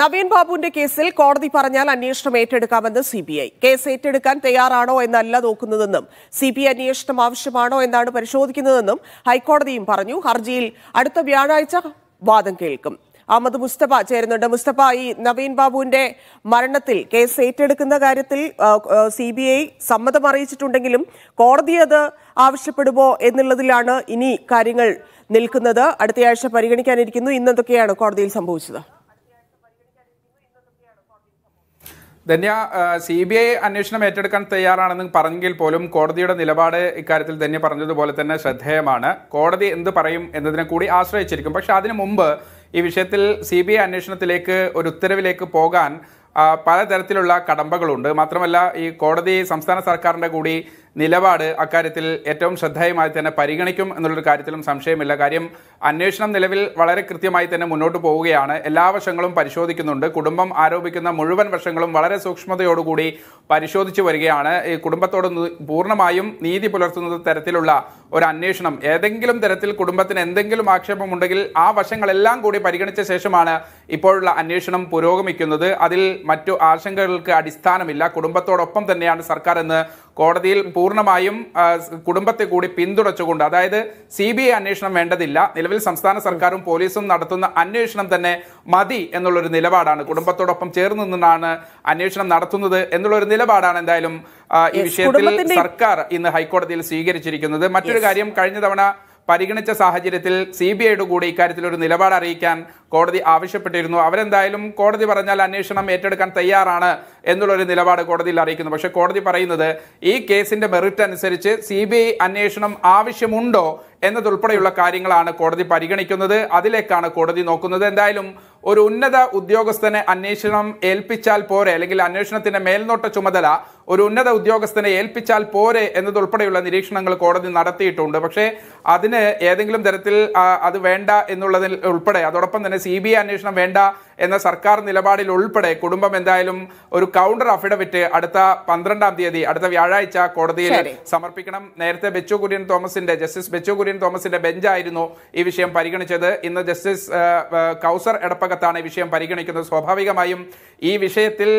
നവീൻ ബാബുവിന്റെ കേസിൽ കോടതി പറഞ്ഞാൽ അന്വേഷണം ഏറ്റെടുക്കാമെന്ന് സി ബി ഐ കേസ് ഏറ്റെടുക്കാൻ തയ്യാറാണോ എന്നല്ല നോക്കുന്നതെന്നും സി ബി ഐ അന്വേഷണം ആവശ്യമാണോ എന്നാണ് പരിശോധിക്കുന്നതെന്നും ഹൈക്കോടതിയും പറഞ്ഞു ഹർജിയിൽ അടുത്ത വ്യാഴാഴ്ച വാദം കേൾക്കും അഹമ്മദ് മുസ്തഫ ചേരുന്നുണ്ട് മുസ്തഫ ഈ നവീൻ ബാബുവിന്റെ മരണത്തിൽ കേസ് ഏറ്റെടുക്കുന്ന കാര്യത്തിൽ സി ബി ഐ സമ്മതം അറിയിച്ചിട്ടുണ്ടെങ്കിലും കോടതി അത് ആവശ്യപ്പെടുമോ എന്നുള്ളതിലാണ് ഇനി കാര്യങ്ങൾ നിൽക്കുന്നത് അടുത്തയാഴ്ച പരിഗണിക്കാനിരിക്കുന്നു ഇന്നെന്തൊക്കെയാണ് കോടതിയിൽ സംഭവിച്ചത് ധന്യ സി ബി ഐ അന്വേഷണം ഏറ്റെടുക്കാൻ തയ്യാറാണെന്ന് പറഞ്ഞെങ്കിൽ പോലും കോടതിയുടെ നിലപാട് ഇക്കാര്യത്തിൽ ധന്യ പറഞ്ഞതുപോലെ തന്നെ ശ്രദ്ധേയമാണ് കോടതി എന്ത് പറയും എന്നതിനെ കൂടി ആശ്രയിച്ചിരിക്കും പക്ഷെ അതിനു മുമ്പ് ഈ വിഷയത്തിൽ സി ബി ഐ അന്വേഷണത്തിലേക്ക് ഒരു ഉത്തരവിലേക്ക് പോകാൻ പലതരത്തിലുള്ള കടമ്പകളുണ്ട് മാത്രമല്ല ഈ കോടതി സംസ്ഥാന സർക്കാരിൻ്റെ കൂടി നിലപാട് അക്കാര്യത്തിൽ ഏറ്റവും ശ്രദ്ധേയമായി തന്നെ പരിഗണിക്കും എന്നുള്ളൊരു കാര്യത്തിലും സംശയമില്ല കാര്യം അന്വേഷണം നിലവിൽ വളരെ കൃത്യമായി തന്നെ മുന്നോട്ട് പോവുകയാണ് എല്ലാ വശങ്ങളും പരിശോധിക്കുന്നുണ്ട് കുടുംബം ആരോപിക്കുന്ന മുഴുവൻ വശങ്ങളും വളരെ സൂക്ഷ്മതയോടുകൂടി പരിശോധിച്ചു വരികയാണ് ഈ കുടുംബത്തോട് പൂർണ്ണമായും നീതി പുലർത്തുന്ന തരത്തിലുള്ള ഒരു അന്വേഷണം ഏതെങ്കിലും തരത്തിൽ കുടുംബത്തിന് എന്തെങ്കിലും ആക്ഷേപമുണ്ടെങ്കിൽ ആ വശങ്ങളെല്ലാം കൂടി പരിഗണിച്ച ശേഷമാണ് ഇപ്പോഴുള്ള അന്വേഷണം പുരോഗമിക്കുന്നത് അതിൽ മറ്റു ആശങ്കകൾക്ക് അടിസ്ഥാനമില്ല കുടുംബത്തോടൊപ്പം തന്നെയാണ് സർക്കാർ എന്ന് കോടതിയിൽ പൂർണ്ണമായും കുടുംബത്തെ കൂടി പിന്തുണച്ചുകൊണ്ട് അതായത് സി ബി ഐ അന്വേഷണം വേണ്ടതില്ല നിലവിൽ സംസ്ഥാന സർക്കാരും പോലീസും നടത്തുന്ന അന്വേഷണം തന്നെ മതി എന്നുള്ളൊരു നിലപാടാണ് കുടുംബത്തോടൊപ്പം ചേർന്ന് നിന്നാണ് അന്വേഷണം നടത്തുന്നത് എന്നുള്ളൊരു നിലപാടാണ് എന്തായാലും ഈ വിഷയത്തിൽ സർക്കാർ ഇന്ന് ഹൈക്കോടതിയിൽ സ്വീകരിച്ചിരിക്കുന്നത് മറ്റൊരു കാര്യം കഴിഞ്ഞ തവണ പരിഗണിച്ച സാഹചര്യത്തിൽ സി ബി ഐയുടെ കൂടി ഇക്കാര്യത്തിൽ ഒരു നിലപാട് അറിയിക്കാൻ കോടതി ആവശ്യപ്പെട്ടിരുന്നു അവരെന്തായാലും കോടതി പറഞ്ഞാൽ അന്വേഷണം ഏറ്റെടുക്കാൻ തയ്യാറാണ് എന്നുള്ളൊരു നിലപാട് കോടതിയിൽ അറിയിക്കുന്നു പക്ഷേ കോടതി പറയുന്നത് ഈ കേസിന്റെ മെറിറ്റ് അനുസരിച്ച് സി അന്വേഷണം ആവശ്യമുണ്ടോ എന്നതുൾപ്പെടെയുള്ള കാര്യങ്ങളാണ് കോടതി പരിഗണിക്കുന്നത് അതിലേക്കാണ് കോടതി നോക്കുന്നത് എന്തായാലും ഒരു ഉന്നത ഉദ്യോഗസ്ഥനെ അന്വേഷണം ഏൽപ്പിച്ചാൽ പോരെ അല്ലെങ്കിൽ അന്വേഷണത്തിന്റെ മേൽനോട്ട ചുമതല ഒരു ഉന്നത ഉദ്യോഗസ്ഥനെ ഏൽപ്പിച്ചാൽ പോരെ എന്നതുൾപ്പെടെയുള്ള നിരീക്ഷണങ്ങൾ കോടതി നടത്തിയിട്ടുണ്ട് പക്ഷേ അതിന് ഏതെങ്കിലും തരത്തിൽ അത് വേണ്ട എന്നുള്ളതിൽ ഉൾപ്പെടെ അതോടൊപ്പം തന്നെ സി ബി ഐ അന്വേഷണം വേണ്ട എന്ന സർക്കാർ നിലപാടിൽ ഉൾപ്പെടെ കുടുംബം എന്തായാലും ഒരു കൗണ്ടർ അഫിഡവിറ്റ് അടുത്ത പന്ത്രണ്ടാം തീയതി അടുത്ത വ്യാഴാഴ്ച കോടതിയിൽ സമർപ്പിക്കണം നേരത്തെ ബെച്ചു കുര്യൻ തോമസിന്റെ ജസ്റ്റിസ് ബെച്ചു കുര്യൻ തോമസിന്റെ ബെഞ്ചായിരുന്നു ഈ വിഷയം പരിഗണിച്ചത് ഇന്ന് ജസ്റ്റിസ് കൗസർ എടപ്പ വ്യാപകത്താണ് ഈ വിഷയം പരിഗണിക്കുന്നത് സ്വാഭാവികമായും ഈ വിഷയത്തിൽ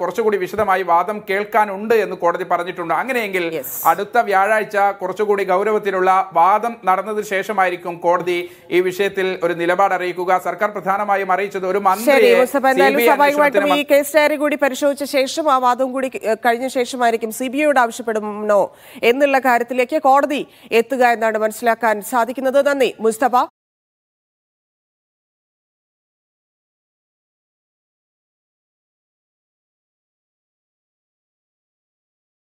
കുറച്ചുകൂടി വിശദമായി വാദം കേൾക്കാനുണ്ട് എന്ന് കോടതി പറഞ്ഞിട്ടുണ്ട് അങ്ങനെയെങ്കിൽ അടുത്ത വ്യാഴാഴ്ച കുറച്ചുകൂടി ഗൗരവത്തിലുള്ള വാദം നടന്നതിന് ശേഷമായിരിക്കും കോടതി ഈ വിഷയത്തിൽ ഒരു നിലപാട് അറിയിക്കുക സർക്കാർ പ്രധാനമായും അറിയിച്ചത് ഒരു മന്ത്രി ഈ കേസ് കൂടി പരിശോധിച്ച ശേഷം ആ വാദം കൂടി കഴിഞ്ഞ ശേഷമായിരിക്കും സി ബി ഐയോട് ആവശ്യപ്പെടുന്നോ എന്നുള്ള കാര്യത്തിലേക്ക് കോടതി എത്തുക എന്നാണ് മനസ്സിലാക്കാൻ സാധിക്കുന്നത് നന്ദി മുസ്തഫ